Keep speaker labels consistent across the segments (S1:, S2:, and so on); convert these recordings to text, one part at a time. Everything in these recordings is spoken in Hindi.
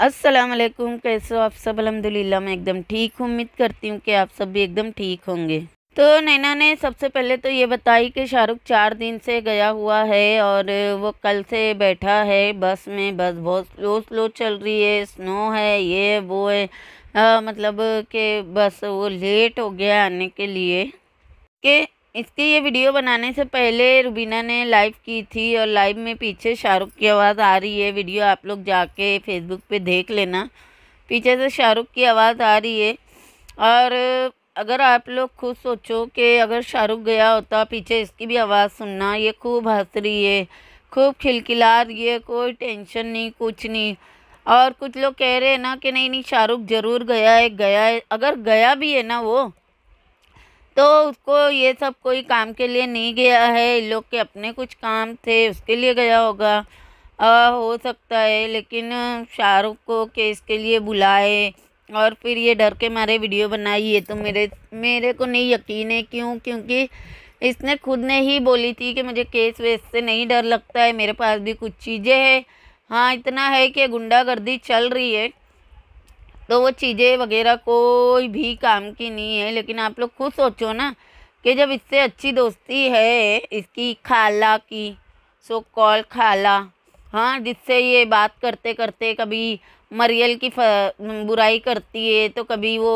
S1: अस्सलाम वालेकुम कैसे हो आप सब अलहमदिल्ला मैं एकदम ठीक हूँ उम्मीद करती हूँ कि आप सब भी एकदम ठीक होंगे तो नैना ने सबसे पहले तो ये बताई कि शाहरुख चार दिन से गया हुआ है और वो कल से बैठा है बस में बस बहुत स्लो स्लो चल रही है स्नो है ये वो है आ, मतलब कि बस वो लेट हो गया आने के लिए कि इसके ये वीडियो बनाने से पहले रुबीना ने लाइव की थी और लाइव में पीछे शाहरुख की आवाज़ आ रही है वीडियो आप लोग जाके फेसबुक पे देख लेना पीछे से शाहरुख की आवाज़ आ रही है और अगर आप लोग खुद सोचो कि अगर शाहरुख गया होता पीछे इसकी भी आवाज़ सुनना ये खूब हंस रही है खूब खिलखिला रही है कोई टेंशन नहीं कुछ नहीं और कुछ लोग कह रहे हैं ना कि नहीं नहीं शाहरुख ज़रूर गया है गया है अगर गया भी है ना वो तो उसको ये सब कोई काम के लिए नहीं गया है इन लोग के अपने कुछ काम थे उसके लिए गया होगा आ, हो सकता है लेकिन शाहरुख को केस के लिए बुलाए और फिर ये डर के मारे वीडियो बनाई ये तो मेरे मेरे को नहीं यकीन है क्यों क्योंकि इसने खुद ने ही बोली थी कि मुझे केस वेस से नहीं डर लगता है मेरे पास भी कुछ चीज़ें हैं हाँ इतना है कि गुंडागर्दी चल रही है तो वो चीज़ें वगैरह कोई भी काम की नहीं है लेकिन आप लोग खुद सोचो ना कि जब इससे अच्छी दोस्ती है इसकी खाला की सो कॉल खाला हाँ जिससे ये बात करते करते कभी मरियल की बुराई करती है तो कभी वो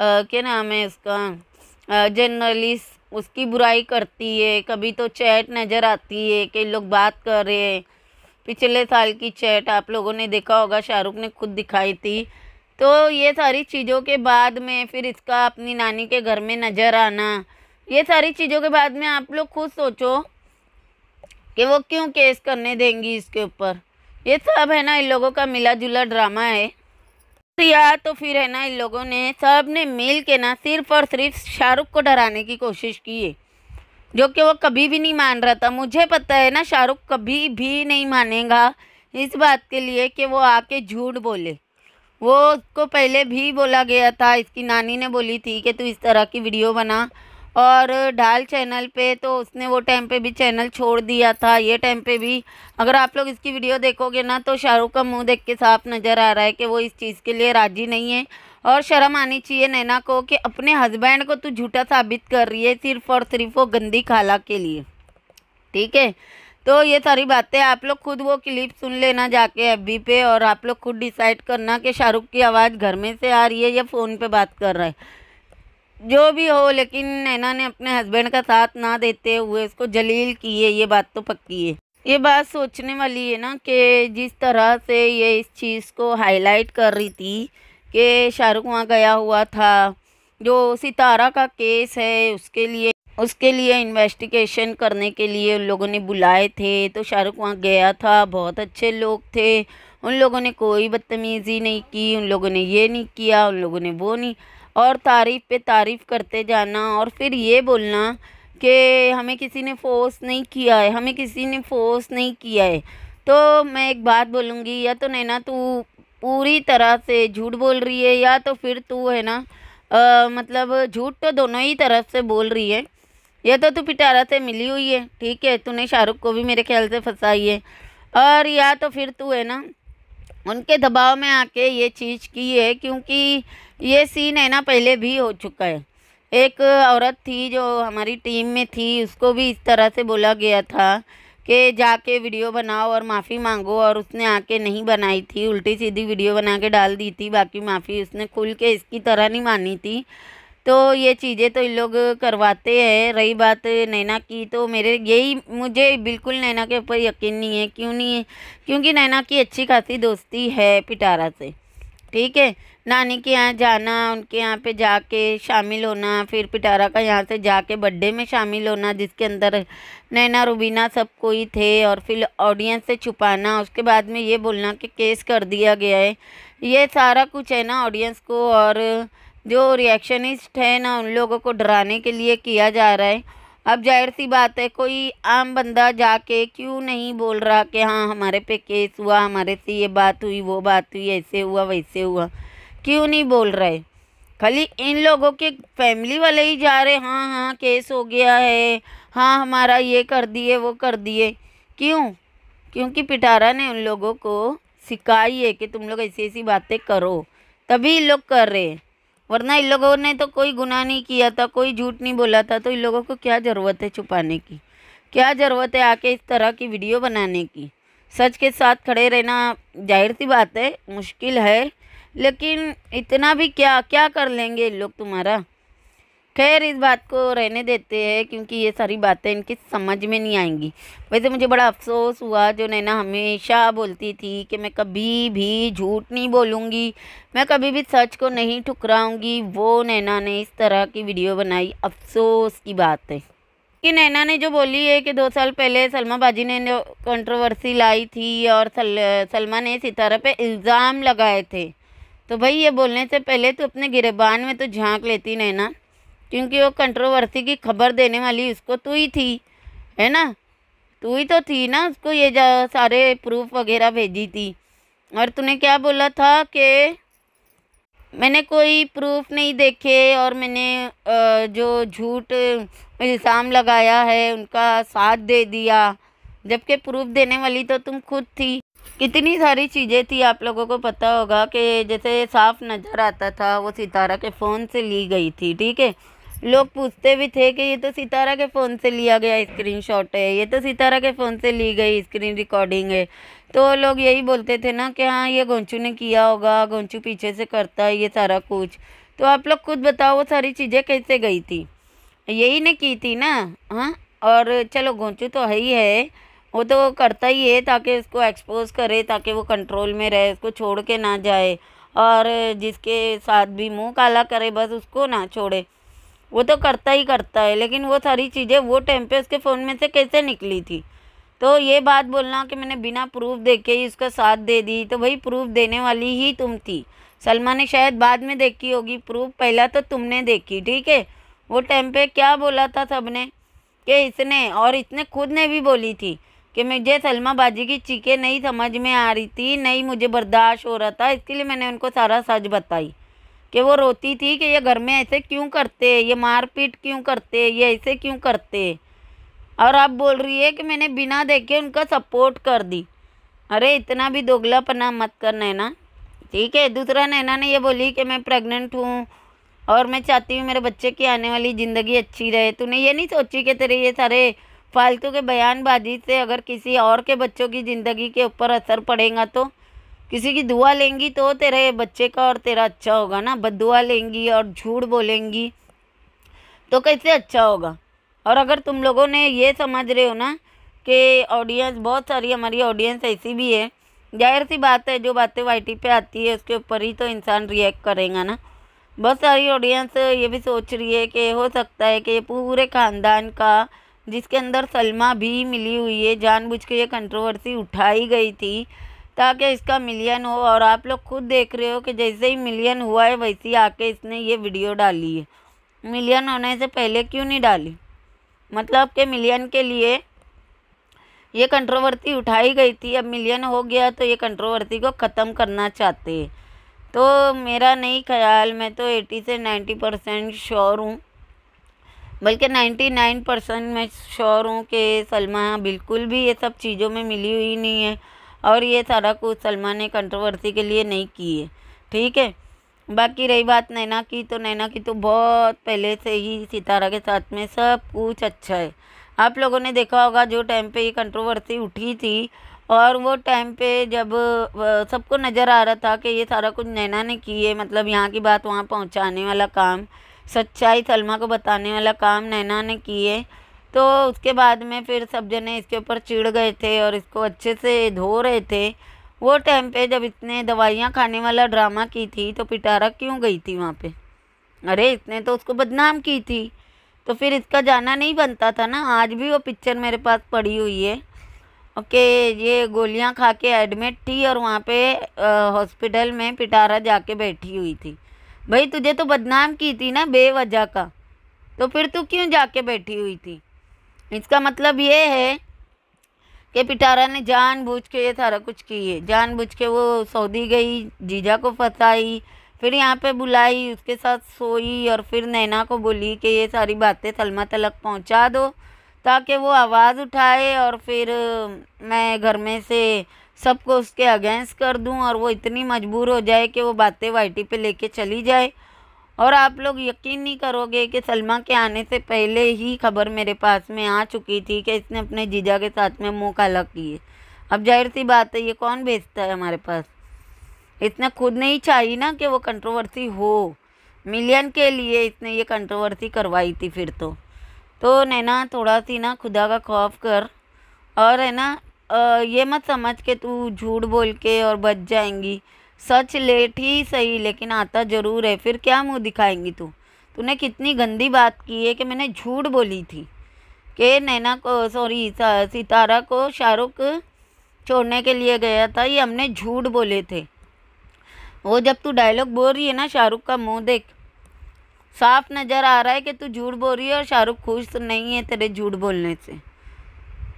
S1: क्या नाम है उसका जर्नलिस्ट उसकी बुराई करती है कभी तो चैट नज़र आती है कि लोग बात कर रहे हैं पिछले साल की चैट आप लोगों ने देखा होगा शाहरुख ने खुद दिखाई थी तो ये सारी चीज़ों के बाद में फिर इसका अपनी नानी के घर में नज़र आना ये सारी चीज़ों के बाद में आप लोग खुद सोचो कि वो क्यों केस करने देंगी इसके ऊपर ये सब है ना इन लोगों का मिला जुला ड्रामा है या तो फिर है ना इन लोगों ने सब ने मिल के ना सिर्फ और सिर्फ शाहरुख को डराने की कोशिश की है जो कि वो कभी भी नहीं मान रहा था मुझे पता है ना शाहरुख कभी भी नहीं मानेगा इस बात के लिए कि वो आके झूठ बोले वो उसको पहले भी बोला गया था इसकी नानी ने बोली थी कि तू इस तरह की वीडियो बना और ढाल चैनल पे तो उसने वो टाइम पे भी चैनल छोड़ दिया था ये टाइम पे भी अगर आप लोग इसकी वीडियो देखोगे ना तो शाहरुख का मुंह देख के साफ नज़र आ रहा है कि वो इस चीज़ के लिए राजी नहीं है और शर्म आनी चाहिए नैना को कि अपने हस्बैंड को तू झूठा साबित कर रही है सिर्फ और सिर्फ वो गंदी खाला के लिए ठीक है तो ये सारी बातें आप लोग खुद वो क्लिप सुन लेना जाके एफ पे और आप लोग खुद डिसाइड करना कि शाहरुख की आवाज़ घर में से आ रही है या फ़ोन पे बात कर रहा है जो भी हो लेकिन नैना ने अपने हस्बैंड का साथ ना देते हुए उसको जलील किए ये बात तो पक्की है ये बात सोचने वाली है ना कि जिस तरह से ये इस चीज़ को हाईलाइट कर रही थी कि शाहरुख वहाँ गया हुआ था जो सितारा का केस है उसके लिए उसके लिए इन्वेस्टिगेशन करने के लिए उन लोगों ने बुलाए थे तो शाहरुख वहाँ गया था बहुत अच्छे लोग थे उन लोगों ने कोई बदतमीज़ी नहीं की उन लोगों ने ये नहीं किया उन लोगों ने वो नहीं और तारीफ़ पे तारीफ़ करते जाना और फिर ये बोलना कि हमें किसी ने फोर्स नहीं किया है हमें किसी ने फोर्स नहीं किया है तो मैं एक बात बोलूँगी या तो नैना तू पूरी तरह से झूठ बोल रही है या तो फिर तू है ना आ, मतलब झूठ तो दोनों ही तरफ से बोल रही है ये तो तू पिटारा से मिली हुई है ठीक है तूने शाहरुख को भी मेरे ख्याल से फंसाई है और या तो फिर तू है ना उनके दबाव में आके ये चीज़ की है क्योंकि ये सीन है ना पहले भी हो चुका है एक औरत थी जो हमारी टीम में थी उसको भी इस तरह से बोला गया था कि जाके वीडियो बनाओ और माफ़ी मांगो और उसने आके नहीं बनाई थी उल्टी सीधी वीडियो बना के डाल दी थी बाकी माफ़ी उसने खुल के इसकी तरह नहीं मानी थी तो ये चीज़ें तो इन लोग करवाते हैं रही बात नैना की तो मेरे यही मुझे बिल्कुल नैना के ऊपर यकीन नहीं है क्यों नहीं है क्योंकि नैना की अच्छी खासी दोस्ती है पिटारा से ठीक है नानी के यहाँ जाना उनके यहाँ पे जाके शामिल होना फिर पिटारा का यहाँ से जाके बर्थडे में शामिल होना जिसके अंदर नैना रुबीना सब कोई थे और फिर ऑडियंस से छुपाना उसके बाद में ये बोलना कि केस कर दिया गया है ये सारा कुछ है ना ऑडियंस को और जो रिएक्शनिस्ट है ना उन लोगों को डराने के लिए किया जा रहा है अब जाहिर सी बात है कोई आम बंदा जाके क्यों नहीं बोल रहा कि हाँ हमारे पे केस हुआ हमारे से ये बात हुई वो बात हुई ऐसे हुआ वैसे हुआ क्यों नहीं बोल रहे खाली इन लोगों के फैमिली वाले ही जा रहे हाँ हाँ केस हो गया है हाँ हमारा ये कर दिए वो कर दिए क्यों क्योंकि पिटारा ने उन लोगों को सिखाई है कि तुम लोग ऐसी ऐसी बातें करो तभी लोग कर रहे हैं वरना इन लोगों ने तो कोई गुनाह नहीं किया था कोई झूठ नहीं बोला था तो इन लोगों को क्या ज़रूरत है छुपाने की क्या ज़रूरत है आके इस तरह की वीडियो बनाने की सच के साथ खड़े रहना जाहिर सी बात है मुश्किल है लेकिन इतना भी क्या क्या कर लेंगे लोग तुम्हारा खैर इस बात को रहने देते हैं क्योंकि ये सारी बातें इनकी समझ में नहीं आएंगी वैसे मुझे बड़ा अफसोस हुआ जो नैना हमेशा बोलती थी कि मैं कभी भी झूठ नहीं बोलूँगी मैं कभी भी सच को नहीं ठुकराऊँगी वो नैना ने इस तरह की वीडियो बनाई अफसोस की बात है कि नैना ने जो बोली है कि दो साल पहले सलमा बाजी ने जो कंट्रोवर्सी लाई थी और सल, सलमा ने सितारा पे इल्ज़ाम लगाए थे तो भाई ये बोलने से पहले तो अपने गिरबान में तो झांक लेती नैना क्योंकि वो कंट्रोवर्सी की खबर देने वाली उसको तू ही थी है ना तू ही तो थी ना उसको ये जा सारे प्रूफ वगैरह भेजी थी और तूने क्या बोला था कि मैंने कोई प्रूफ नहीं देखे और मैंने जो झूठ इल्ज़ाम लगाया है उनका साथ दे दिया जबकि प्रूफ देने वाली तो तुम खुद थी कितनी सारी चीज़ें थी आप लोगों को पता होगा कि जैसे साफ नज़र आता था वो सितारा के फ़ोन से ली गई थी ठीक है लोग पूछते भी थे कि ये तो सितारा के फ़ोन से लिया गया स्क्रीनशॉट है ये तो सितारा के फ़ोन से ली गई स्क्रीन रिकॉर्डिंग है तो लोग यही बोलते थे ना कि हाँ ये गोंचू ने किया होगा गोंचू पीछे से करता है ये सारा कुछ तो आप लोग खुद बताओ वो सारी चीज़ें कैसे गई थी यही ने की थी ना हाँ और चलो गोंचू तो है ही है वो तो करता ही है ताकि उसको एक्सपोज करे ताकि वो कंट्रोल में रहे उसको छोड़ के ना जाए और जिसके साथ भी मुंह काला करे बस उसको ना छोड़े वो तो करता ही करता है लेकिन वो सारी चीज़ें वो टाइम पे उसके फ़ोन में से कैसे निकली थी तो ये बात बोलना कि मैंने बिना प्रूफ देखे ही उसका साथ दे दी तो भाई प्रूफ देने वाली ही तुम थी सलमा ने शायद बाद में देखी होगी प्रूफ पहला तो तुमने देखी ठीक है वो टाइम पे क्या बोला था सब ने कि इसने और इसने खुद ने भी बोली थी कि मुझे सलमा बाजी की चीखें नहीं समझ में आ रही थी नहीं मुझे बर्दाश्त हो रहा था इसके लिए मैंने उनको सारा सच बताई कि वो रोती थी कि ये घर में ऐसे क्यों करते ये मारपीट क्यों करते ये ऐसे क्यों करते और आप बोल रही है कि मैंने बिना देखे उनका सपोर्ट कर दी अरे इतना भी दोगला पना मत कर नैना ठीक है दूसरा नैना ने ये बोली कि मैं प्रेग्नेंट हूँ और मैं चाहती हूँ मेरे बच्चे की आने वाली ज़िंदगी अच्छी रहे तूने ये नहीं सोची कि तेरे ये सारे फालतू के बयानबाजी से अगर किसी और के बच्चों की ज़िंदगी के ऊपर असर पड़ेगा तो किसी की दुआ लेंगी तो तेरे बच्चे का और तेरा अच्छा होगा ना दुआ लेंगी और झूठ बोलेंगी तो कैसे अच्छा होगा और अगर तुम लोगों ने ये समझ रहे हो ना कि ऑडियंस बहुत सारी हमारी ऑडियंस ऐसी भी है जाहिर सी बात है जो बातें वाई पे आती है उसके ऊपर ही तो इंसान रिएक्ट करेगा ना बहुत सारी ऑडियंस ये भी सोच रही है कि हो सकता है कि पूरे खानदान का जिसके अंदर सलमा भी मिली हुई है जानबूझ के ये कंट्रोवर्सी उठाई गई थी ताकि इसका मिलियन हो और आप लोग खुद देख रहे हो कि जैसे ही मिलियन हुआ है वैसे ही आके इसने ये वीडियो डाली है मिलियन होने से पहले क्यों नहीं डाली मतलब कि मिलियन के लिए ये कंट्रोवर्सी उठाई गई थी अब मिलियन हो गया तो ये कंट्रोवर्सी को ख़त्म करना चाहते हैं तो मेरा नहीं ख्याल मैं तो एटी से नाइन्टी परसेंट श्योर हूँ बल्कि नाइन्टी नाइन परसेंट मैं श्योर हूँ कि सलमा बिल्कुल भी ये सब चीज़ों में मिली हुई नहीं है और ये सारा कुछ सलमान ने कंट्रोवर्सी के लिए नहीं की है ठीक है बाकी रही बात नैना की तो नैना की तो बहुत पहले से ही सितारा के साथ में सब कुछ अच्छा है आप लोगों ने देखा होगा जो टाइम पे ये कंट्रोवर्सी उठी थी और वो टाइम पे जब सबको नज़र आ रहा था कि ये सारा कुछ नैना ने की है मतलब यहाँ की बात वहाँ पहुँचाने वाला काम सच्चाई सलमा को बताने वाला काम नैना ने की है तो उसके बाद में फिर सब जने इसके ऊपर चिड़ गए थे और इसको अच्छे से धो रहे थे वो टाइम पे जब इसने दवाइयाँ खाने वाला ड्रामा की थी तो पिटारा क्यों गई थी वहाँ पे अरे इसने तो उसको बदनाम की थी तो फिर इसका जाना नहीं बनता था ना आज भी वो पिक्चर मेरे पास पड़ी हुई है ओके ये गोलियाँ खा के एडमिट थी और वहाँ पे हॉस्पिटल में पिटारा जाके बैठी हुई थी भाई तुझे तो बदनाम की थी ना बेवजह का तो फिर तू क्यों जाके बैठी हुई थी इसका मतलब ये है कि पिटारा ने जानबूझ के ये सारा कुछ किए जानबूझ के वो सऊदी गई जीजा को फंसाई फिर यहाँ पे बुलाई उसके साथ सोई और फिर नैना को बोली कि ये सारी बातें सलमा तलक पहुँचा दो ताकि वो आवाज़ उठाए और फिर मैं घर में से सबको उसके अगेंस्ट कर दूं और वो इतनी मजबूर हो जाए कि वो बातें वाइटी पे लेके चली जाए और आप लोग यकीन नहीं करोगे कि सलमा के आने से पहले ही खबर मेरे पास में आ चुकी थी कि इसने अपने जीजा के साथ में मुँह काला किए अब जाहिर सी बात है ये कौन भेजता है हमारे पास इसने खुद नहीं चाहिए ना कि वो कंट्रोवर्सी हो मिलियन के लिए इसने ये कंट्रोवर्सी करवाई थी फिर तो तो नैना थोड़ा सी ना खुदा का खौफ कर और है ना ये मत समझ के तू झूठ बोल के और बच जाएंगी सच लेट ही सही लेकिन आता ज़रूर है फिर क्या मुंह दिखाएंगी तू तूने कितनी गंदी बात की है कि मैंने झूठ बोली थी कि नैना को सॉरी सितारा को शाहरुख छोड़ने के लिए गया था ये हमने झूठ बोले थे वो जब तू डायलॉग बोल रही है ना शाहरुख का मुंह देख साफ नज़र आ रहा है कि तू झूठ बोल रही है और शाहरुख खुश नहीं है तेरे झूठ बोलने से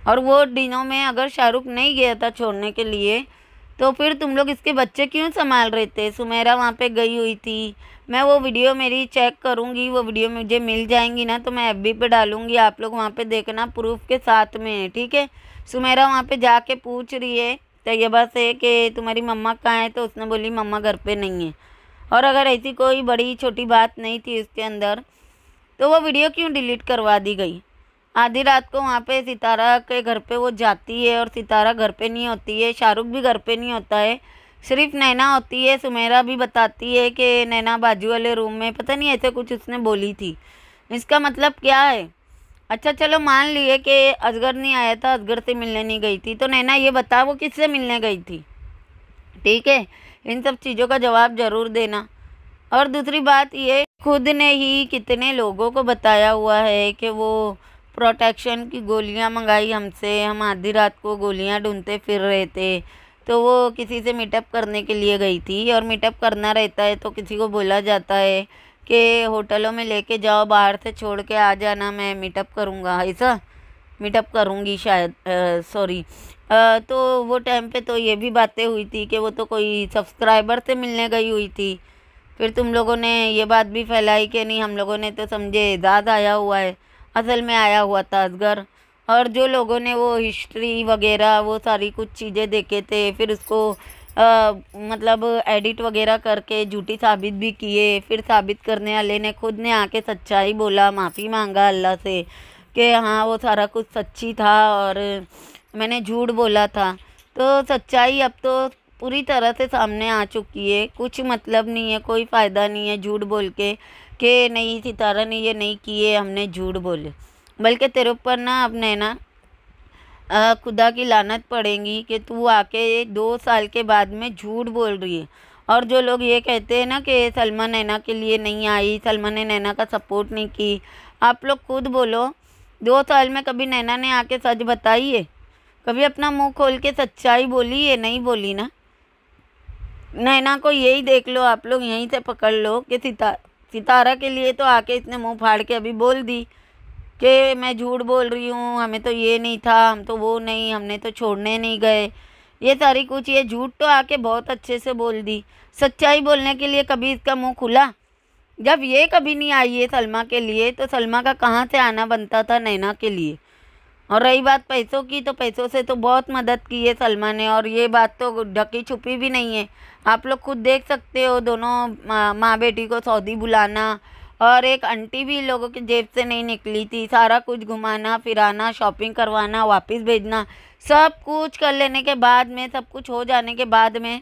S1: और वो दिनों में अगर शाहरुख नहीं गया था छोड़ने के लिए तो फिर तुम लोग इसके बच्चे क्यों संभाल रहे थे सुमेरा वहाँ पे गई हुई थी मैं वो वीडियो मेरी चेक करूँगी वो वीडियो मुझे मिल जाएंगी ना तो मैं एफ बी पे डालूँगी आप लोग वहाँ पे देखना प्रूफ के साथ में ठीक है सुमेरा वहाँ पे जाके पूछ रही है तैयबा से कि तुम्हारी मम्मा कहाँ है तो उसने बोली मम्मा घर पर नहीं है और अगर ऐसी कोई बड़ी छोटी बात नहीं थी उसके अंदर तो वो वीडियो क्यों डिलीट करवा दी गई आधी रात को वहाँ पे सितारा के घर पे वो जाती है और सितारा घर पे नहीं होती है शाहरुख भी घर पे नहीं होता है सिर्फ नैना होती है सुमेरा भी बताती है कि नैना बाजू वाले रूम में पता नहीं ऐसे कुछ उसने बोली थी इसका मतलब क्या है अच्छा चलो मान लिए कि असगर नहीं आया था असगर से मिलने नहीं गई थी तो नैना ये बता वो किससे मिलने गई थी ठीक है इन सब चीज़ों का जवाब ज़रूर देना और दूसरी बात ये खुद ने ही कितने लोगों को बताया हुआ है कि वो प्रोटेक्शन की गोलियां मंगाई हमसे हम आधी रात को गोलियां ढूंढते फिर रहे थे तो वो किसी से मीटअप करने के लिए गई थी और मीटअप करना रहता है तो किसी को बोला जाता है कि होटलों में लेके जाओ बाहर से छोड़ के आ जाना मैं मीटअप करूँगा ऐसा मीटअप करूँगी शायद सॉरी तो वो टाइम पे तो ये भी बातें हुई थी कि वो तो कोई सब्सक्राइबर से मिलने गई हुई थी फिर तुम लोगों ने ये बात भी फैलाई कि नहीं हम लोगों ने तो समझे दाद आया हुआ है असल में आया हुआ था असगर और जो लोगों ने वो हिस्ट्री वगैरह वो सारी कुछ चीज़ें देखे थे फिर उसको आ, मतलब एडिट वगैरह करके झूठी साबित भी किए फिर साबित करने वाले ने खुद ने आके सच्चाई बोला माफ़ी मांगा अल्लाह से कि हाँ वो सारा कुछ सच्ची था और मैंने झूठ बोला था तो सच्चाई अब तो पूरी तरह से सामने आ चुकी है कुछ मतलब नहीं है कोई फ़ायदा नहीं है झूठ बोल के कि नहीं सितारा ने ये नहीं किए हमने झूठ बोले बल्कि तेरे ऊपर ना अब नैना आ, खुदा की लानत पड़ेगी कि तू आके दो साल के बाद में झूठ बोल रही है और जो लोग ये कहते हैं ना कि सलमान नैना के लिए नहीं आई सलमान ने नैना का सपोर्ट नहीं की आप लोग खुद बोलो दो साल में कभी नैना ने आके सच बताई है कभी अपना मुंह खोल के सच्चाई बोली है नहीं बोली ना नैना को यही देख लो आप लोग यहीं से पकड़ लो कि सितार सितारा के लिए तो आके इसने मुंह फाड़ के अभी बोल दी कि मैं झूठ बोल रही हूँ हमें तो ये नहीं था हम तो वो नहीं हमने तो छोड़ने नहीं गए ये सारी कुछ ये झूठ तो आके बहुत अच्छे से बोल दी सच्चाई बोलने के लिए कभी इसका मुंह खुला जब ये कभी नहीं आई है सलमा के लिए तो सलमा का कहाँ से आना बनता था नैना के लिए और रही बात पैसों की तो पैसों से तो बहुत मदद की है सलमा ने और ये बात तो ढकी छुपी भी नहीं है आप लोग खुद देख सकते हो दोनों माँ बेटी को सऊदी बुलाना और एक आंटी भी लोगों की जेब से नहीं निकली थी सारा कुछ घुमाना फिराना शॉपिंग करवाना वापस भेजना सब कुछ कर लेने के बाद में सब कुछ हो जाने के बाद में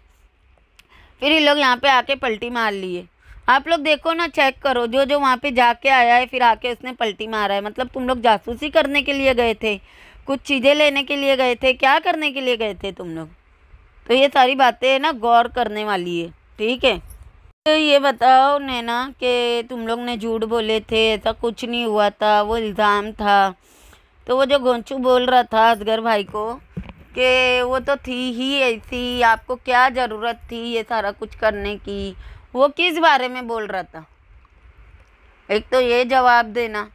S1: फिर ये लोग यहाँ पे आके पलटी मार लिए आप लोग देखो ना चेक करो जो जो वहाँ पे जाके आया है फिर आके उसने पलटी मारा है मतलब तुम लोग जासूसी करने के लिए गए थे कुछ चीज़ें लेने के लिए गए थे क्या करने के लिए गए थे तुम लोग तो ये सारी बातें है ना गौर करने वाली है ठीक है तो ये बताओ नैना कि तुम लोग ने झूठ बोले थे ऐसा कुछ नहीं हुआ था वो इल्ज़ाम था तो वो जो गोंचू बोल रहा था असगर भाई को कि वो तो थी ही ऐसी आपको क्या ज़रूरत थी ये सारा कुछ करने की वो किस बारे में बोल रहा था एक तो ये जवाब देना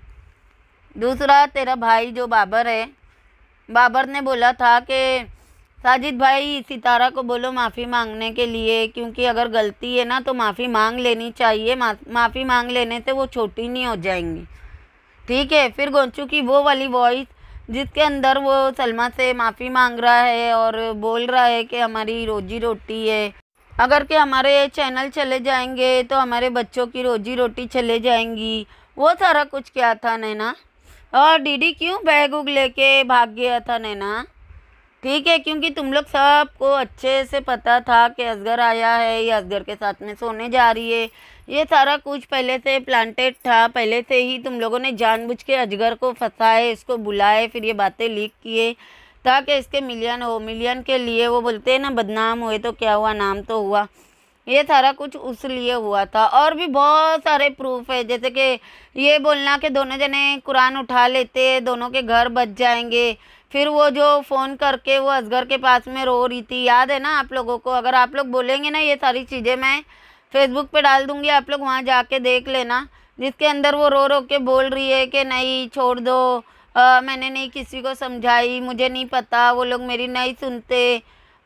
S1: दूसरा तेरा भाई जो बाबर है बाबर ने बोला था कि साजिद भाई सितारा को बोलो माफ़ी मांगने के लिए क्योंकि अगर गलती है ना तो माफ़ी मांग लेनी चाहिए माफ़ी मांग लेने से वो छोटी नहीं हो जाएंगी ठीक है फिर गोंचू की वो वाली वॉइस जिसके अंदर वो सलमा से माफ़ी मांग रहा है और बोल रहा है कि हमारी रोजी रोटी है अगर के हमारे चैनल चले जाएंगे तो हमारे बच्चों की रोजी रोटी चले जाएंगी वो सारा कुछ क्या था नैना और डीडी क्यों बैग उग लेके भाग गया था नैना ठीक है क्योंकि तुम लोग सबको अच्छे से पता था कि असगर आया है या असगर के साथ में सोने जा रही है ये सारा कुछ पहले से प्लांटेड था पहले से ही तुम लोगों ने जानबूझ के अजगर को फंसाए इसको बुलाए फिर ये बातें लीक किए ताकि इसके मिलियन हो मिलियन के लिए वो बोलते हैं ना बदनाम हुए तो क्या हुआ नाम तो हुआ ये सारा कुछ उस लिए हुआ था और भी बहुत सारे प्रूफ है जैसे कि ये बोलना कि दोनों जने कुरान उठा लेते दोनों के घर बच जाएंगे फिर वो जो फ़ोन करके वो असगर के पास में रो रही थी याद है ना आप लोगों को अगर आप लोग बोलेंगे ना ये सारी चीज़ें मैं फेसबुक पे डाल दूँगी आप लोग वहाँ जाके देख लेना जिसके अंदर वो रो रो के बोल रही है कि नहीं छोड़ दो आ, मैंने नहीं किसी को समझाई मुझे नहीं पता वो लोग मेरी नहीं सुनते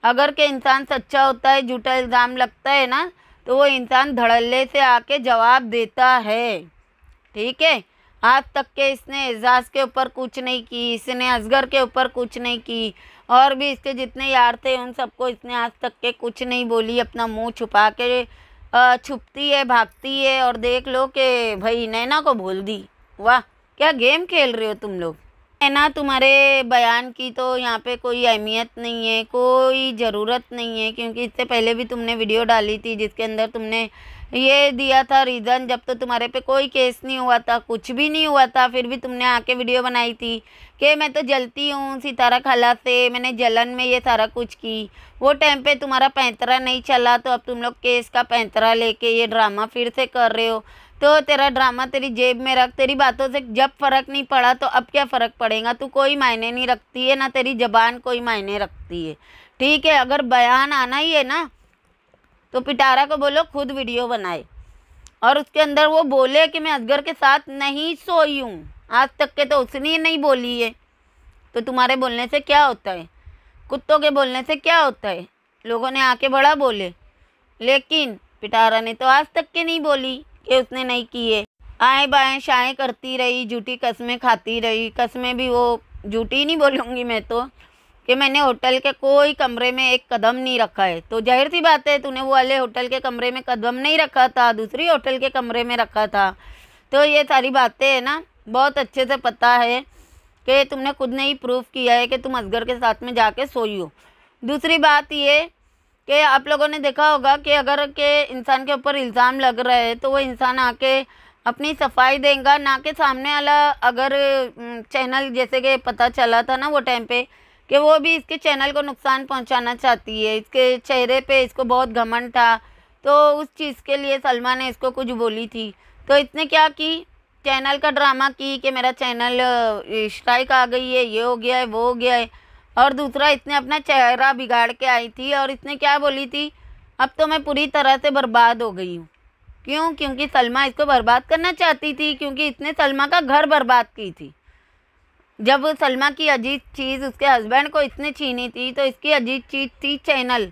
S1: अगर के इंसान सच्चा होता है झूठा इल्ज़ाम लगता है ना तो वो इंसान धड़ल्ले से आके जवाब देता है ठीक है आज तक के इसने एजाज के ऊपर कुछ नहीं की इसने असगर के ऊपर कुछ नहीं की और भी इसके जितने यार थे उन सबको इसने आज तक के कुछ नहीं बोली अपना मुंह छुपा के छुपती है भागती है और देख लो कि भाई नैना को भूल दी वाह क्या गेम खेल रहे हो तुम लोग है ना तुम्हारे बयान की तो यहाँ पे कोई अहमियत नहीं है कोई ज़रूरत नहीं है क्योंकि इससे पहले भी तुमने वीडियो डाली थी जिसके अंदर तुमने ये दिया था रीज़न जब तो तुम्हारे पे कोई केस नहीं हुआ था कुछ भी नहीं हुआ था फिर भी तुमने आके वीडियो बनाई थी कि मैं तो जलती हूँ सितारा खाला से मैंने जलन में ये सारा कुछ की वो टाइम पे तुम्हारा पैंतरा नहीं चला तो अब तुम लोग केस का पैंतरा लेके ये ड्रामा फिर से कर रहे हो तो तेरा ड्रामा तेरी जेब में रख तेरी बातों से जब फ़र्क नहीं पड़ा तो अब क्या फ़र्क पड़ेगा तू कोई मायने नहीं रखती है ना तेरी ज़बान कोई मायने रखती है ठीक है अगर बयान आना ही है ना तो पिटारा को बोलो खुद वीडियो बनाए और उसके अंदर वो बोले कि मैं असगर के साथ नहीं सोई हूँ आज तक के तो उसने नहीं बोली है तो तुम्हारे बोलने से क्या होता है कुत्तों के बोलने से क्या होता है लोगों ने आके बड़ा बोले लेकिन पिटारा ने तो आज तक के नहीं बोली कि उसने नहीं किए आए बाएं शाएँ करती रही झूठी कस्में खाती रही कस्में भी वो झूठी नहीं बोलूँगी मैं तो कि मैंने होटल के कोई कमरे में एक कदम नहीं रखा है तो जाहिर सी बात है तूने वो वाले होटल के कमरे में कदम नहीं रखा था दूसरी होटल के कमरे में रखा था तो ये सारी बातें है ना बहुत अच्छे से पता है कि तुमने खुद ने ही प्रूफ किया है कि तुम असगर के साथ में जाके सोई हो दूसरी बात ये कि आप लोगों ने देखा होगा कि अगर के इंसान के ऊपर इल्ज़ाम लग रहा है तो वो इंसान आके अपनी सफाई देगा ना कि सामने वाला अगर चैनल जैसे कि पता चला था ना वो टाइम पे कि वो भी इसके चैनल को नुकसान पहुंचाना चाहती है इसके चेहरे पे इसको बहुत घमंड था तो उस चीज़ के लिए सलमा ने इसको कुछ बोली थी तो इसने क्या की चैनल का ड्रामा की कि मेरा चैनल स्ट्राइक आ गई है ये हो गया है वो हो गया है और दूसरा इसने अपना चेहरा बिगाड़ के आई थी और इसने क्या बोली थी अब तो मैं पूरी तरह से बर्बाद हो गई हूँ क्यों क्योंकि सलमा इसको बर्बाद करना चाहती थी क्योंकि इसने सलमा का घर बर्बाद की थी जब सलमा की अजीब चीज़ उसके हस्बैंड को इसने छीनी थी तो इसकी अजीब चीज़ थी चैनल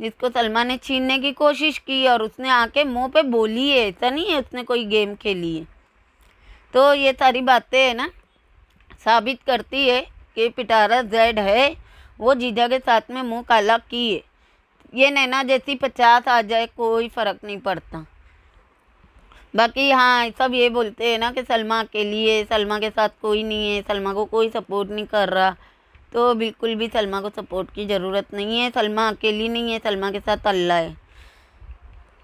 S1: जिसको सलमा ने छीनने की कोशिश की और उसने आके मुंह पे बोली है ऐसा नहीं है उसने कोई गेम खेली है तो ये सारी बातें है ना साबित करती है के पिटारा जेड है वो जीजा के साथ में मुंह काला किए ये नैना जैसी पचास आ जाए कोई फ़र्क नहीं पड़ता बाकी हाँ सब ये बोलते हैं ना कि सलमा के लिए सलमा के साथ कोई नहीं है सलमा को कोई सपोर्ट नहीं कर रहा तो बिल्कुल भी सलमा को सपोर्ट की ज़रूरत नहीं है सलमा अकेली नहीं है सलमा के साथ अल्लाह है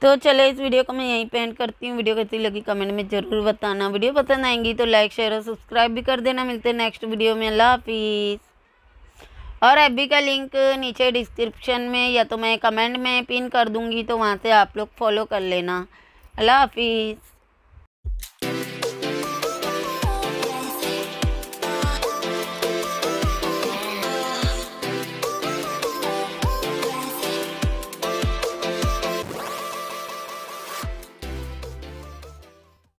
S1: तो चले इस वीडियो को मैं यहीं पे एंड करती हूँ वीडियो कैसी लगी कमेंट में ज़रूर बताना वीडियो पसंद आएंगी तो लाइक शेयर और सब्सक्राइब भी कर देना मिलते हैं नेक्स्ट वीडियो में अल्लाह हाफिज़ और अभी का लिंक नीचे डिस्क्रिप्शन में या तो मैं कमेंट में पिन कर दूँगी तो वहाँ से आप लोग फॉलो कर लेना अल्लाह हाफिज़